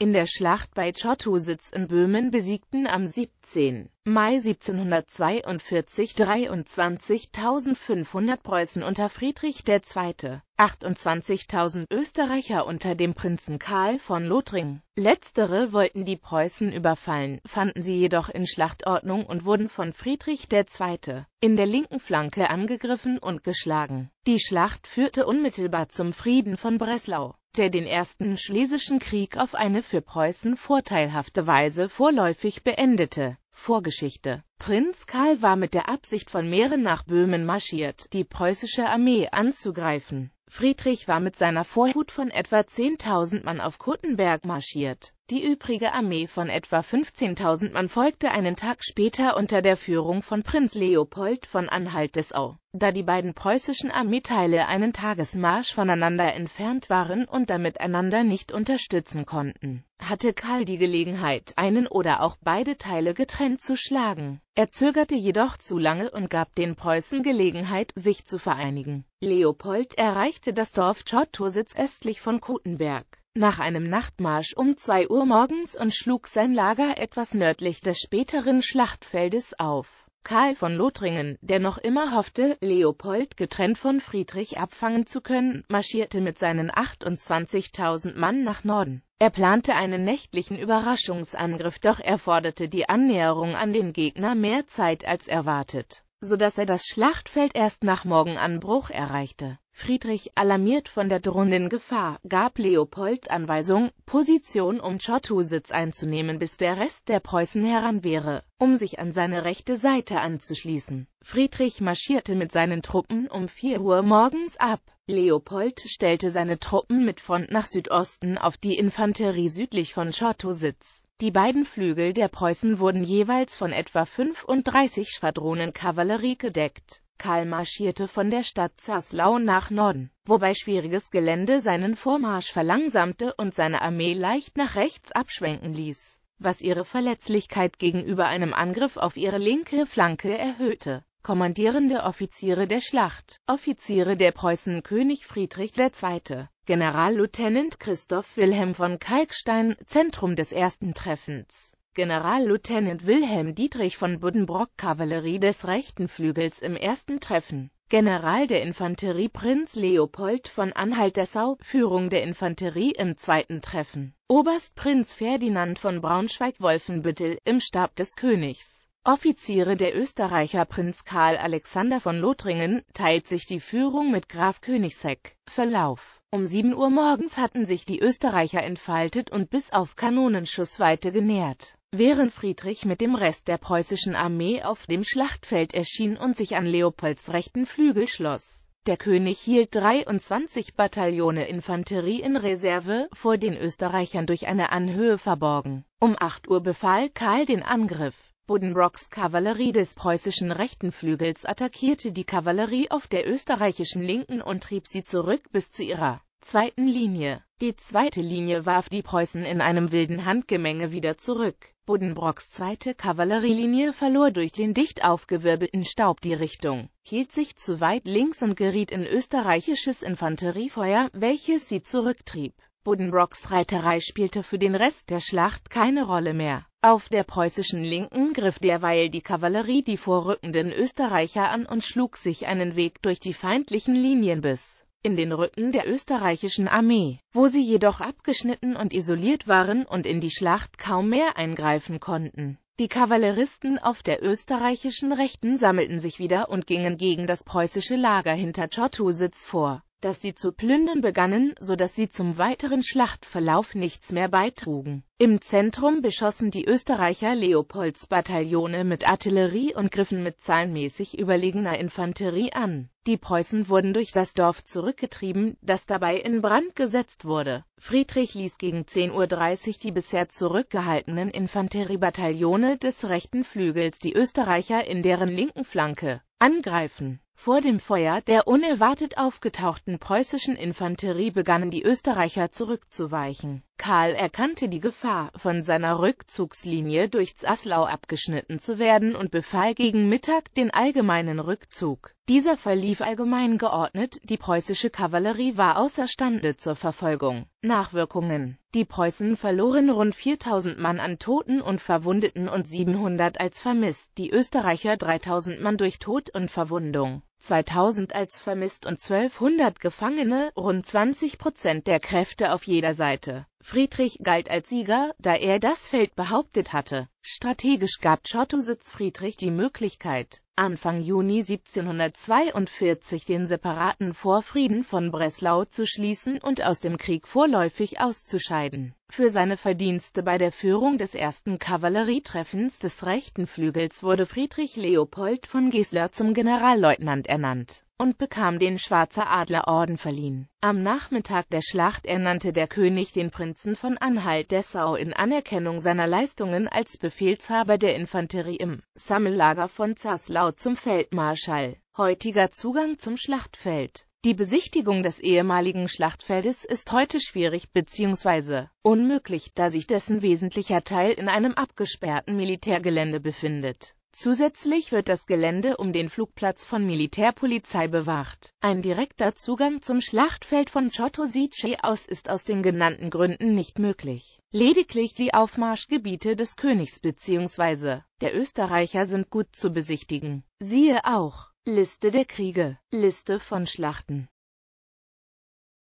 In der Schlacht bei Chottositz in Böhmen besiegten am 17. Mai 1742 23.500 Preußen unter Friedrich II., 28.000 Österreicher unter dem Prinzen Karl von Lothringen. Letztere wollten die Preußen überfallen, fanden sie jedoch in Schlachtordnung und wurden von Friedrich II. in der linken Flanke angegriffen und geschlagen. Die Schlacht führte unmittelbar zum Frieden von Breslau der den Ersten Schlesischen Krieg auf eine für Preußen vorteilhafte Weise vorläufig beendete. Vorgeschichte Prinz Karl war mit der Absicht von Mähren nach Böhmen marschiert, die preußische Armee anzugreifen. Friedrich war mit seiner Vorhut von etwa 10.000 Mann auf Kuttenberg marschiert. Die übrige Armee von etwa 15.000 Mann folgte einen Tag später unter der Führung von Prinz Leopold von Anhalt-Dessau, da die beiden preußischen Armeeteile einen Tagesmarsch voneinander entfernt waren und damit einander nicht unterstützen konnten. Hatte Karl die Gelegenheit, einen oder auch beide Teile getrennt zu schlagen. Er zögerte jedoch zu lange und gab den Preußen Gelegenheit, sich zu vereinigen. Leopold erreichte das Dorf Chottositz östlich von Kutenberg nach einem Nachtmarsch um 2 Uhr morgens und schlug sein Lager etwas nördlich des späteren Schlachtfeldes auf. Karl von Lothringen, der noch immer hoffte, Leopold getrennt von Friedrich abfangen zu können, marschierte mit seinen 28.000 Mann nach Norden. Er plante einen nächtlichen Überraschungsangriff, doch er forderte die Annäherung an den Gegner mehr Zeit als erwartet so dass er das Schlachtfeld erst nach Morgenanbruch erreichte. Friedrich, alarmiert von der drohenden Gefahr, gab Leopold Anweisung, Position um Chotusitz einzunehmen, bis der Rest der Preußen heran wäre, um sich an seine rechte Seite anzuschließen. Friedrich marschierte mit seinen Truppen um 4 Uhr morgens ab. Leopold stellte seine Truppen mit Front nach Südosten auf die Infanterie südlich von Chotusitz. Die beiden Flügel der Preußen wurden jeweils von etwa 35 Schwadronen Kavallerie gedeckt. Karl marschierte von der Stadt Zaslau nach Norden, wobei schwieriges Gelände seinen Vormarsch verlangsamte und seine Armee leicht nach rechts abschwenken ließ, was ihre Verletzlichkeit gegenüber einem Angriff auf ihre linke Flanke erhöhte. Kommandierende Offiziere der Schlacht, Offiziere der Preußen König Friedrich II Generallieutenant Christoph Wilhelm von Kalkstein, Zentrum des ersten Treffens. Generallieutenant Wilhelm Dietrich von Buddenbrock Kavallerie des rechten Flügels im ersten Treffen. General der Infanterie Prinz Leopold von Anhalt-Dessau, Führung der Infanterie im zweiten Treffen. Oberst Prinz Ferdinand von Braunschweig-Wolfenbüttel im Stab des Königs. Offiziere der Österreicher Prinz Karl Alexander von Lothringen teilt sich die Führung mit Graf Königseck. Verlauf Um 7 Uhr morgens hatten sich die Österreicher entfaltet und bis auf Kanonenschussweite genähert. Während Friedrich mit dem Rest der preußischen Armee auf dem Schlachtfeld erschien und sich an Leopolds rechten Flügel schloss. Der König hielt 23 Bataillone Infanterie in Reserve, vor den Österreichern durch eine Anhöhe verborgen. Um 8 Uhr befahl Karl den Angriff. Buddenbrocks Kavallerie des preußischen rechten Flügels attackierte die Kavallerie auf der österreichischen Linken und trieb sie zurück bis zu ihrer zweiten Linie. Die zweite Linie warf die Preußen in einem wilden Handgemenge wieder zurück. Buddenbrocks zweite Kavallerielinie verlor durch den dicht aufgewirbelten Staub die Richtung, hielt sich zu weit links und geriet in österreichisches Infanteriefeuer, welches sie zurücktrieb. Buddenbrocks Reiterei spielte für den Rest der Schlacht keine Rolle mehr. Auf der preußischen Linken griff derweil die Kavallerie die vorrückenden Österreicher an und schlug sich einen Weg durch die feindlichen Linien bis in den Rücken der österreichischen Armee, wo sie jedoch abgeschnitten und isoliert waren und in die Schlacht kaum mehr eingreifen konnten. Die Kavalleristen auf der österreichischen Rechten sammelten sich wieder und gingen gegen das preußische Lager hinter Czortusitz vor dass sie zu plündern begannen, so dass sie zum weiteren Schlachtverlauf nichts mehr beitrugen. Im Zentrum beschossen die Österreicher Leopolds Bataillone mit Artillerie und griffen mit zahlenmäßig überlegener Infanterie an. Die Preußen wurden durch das Dorf zurückgetrieben, das dabei in Brand gesetzt wurde. Friedrich ließ gegen 10.30 Uhr die bisher zurückgehaltenen Infanteriebataillone des rechten Flügels die Österreicher in deren linken Flanke angreifen. Vor dem Feuer der unerwartet aufgetauchten preußischen Infanterie begannen die Österreicher zurückzuweichen Karl erkannte die Gefahr, von seiner Rückzugslinie durch Zaslau abgeschnitten zu werden und befahl gegen Mittag den allgemeinen Rückzug. Dieser verlief allgemein geordnet, die preußische Kavallerie war außerstande zur Verfolgung. Nachwirkungen Die Preußen verloren rund 4000 Mann an Toten und Verwundeten und 700 als vermisst, die Österreicher 3000 Mann durch Tod und Verwundung. 2000 als vermisst und 1200 Gefangene, rund 20 Prozent der Kräfte auf jeder Seite. Friedrich galt als Sieger, da er das Feld behauptet hatte. Strategisch gab Schottositz Friedrich die Möglichkeit, Anfang Juni 1742 den separaten Vorfrieden von Breslau zu schließen und aus dem Krieg vorläufig auszuscheiden. Für seine Verdienste bei der Führung des ersten Kavallerietreffens des rechten Flügels wurde Friedrich Leopold von Gissler zum Generalleutnant ernannt und bekam den Schwarzer Adlerorden verliehen. Am Nachmittag der Schlacht ernannte der König den Prinzen von Anhalt-Dessau in Anerkennung seiner Leistungen als Befehlshaber der Infanterie im Sammellager von Zaslau zum Feldmarschall. Heutiger Zugang zum Schlachtfeld die Besichtigung des ehemaligen Schlachtfeldes ist heute schwierig bzw. unmöglich, da sich dessen wesentlicher Teil in einem abgesperrten Militärgelände befindet. Zusätzlich wird das Gelände um den Flugplatz von Militärpolizei bewacht. Ein direkter Zugang zum Schlachtfeld von Chotosice aus ist aus den genannten Gründen nicht möglich. Lediglich die Aufmarschgebiete des Königs bzw. der Österreicher sind gut zu besichtigen. Siehe auch Liste der Kriege, Liste von Schlachten